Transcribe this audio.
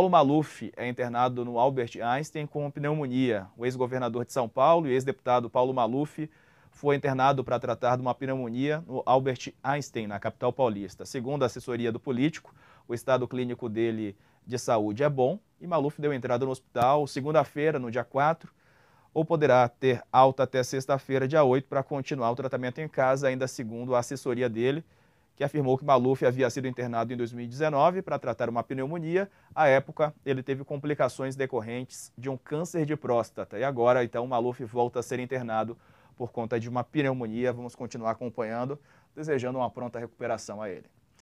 Paulo Maluf é internado no Albert Einstein com pneumonia. O ex-governador de São Paulo e ex-deputado Paulo Maluf foi internado para tratar de uma pneumonia no Albert Einstein, na capital paulista. Segundo a assessoria do político, o estado clínico dele de saúde é bom e Maluf deu entrada no hospital segunda-feira, no dia 4, ou poderá ter alta até sexta-feira, dia 8, para continuar o tratamento em casa, ainda segundo a assessoria dele que afirmou que Maluf havia sido internado em 2019 para tratar uma pneumonia. À época, ele teve complicações decorrentes de um câncer de próstata. E agora, então, Maluf volta a ser internado por conta de uma pneumonia. Vamos continuar acompanhando, desejando uma pronta recuperação a ele.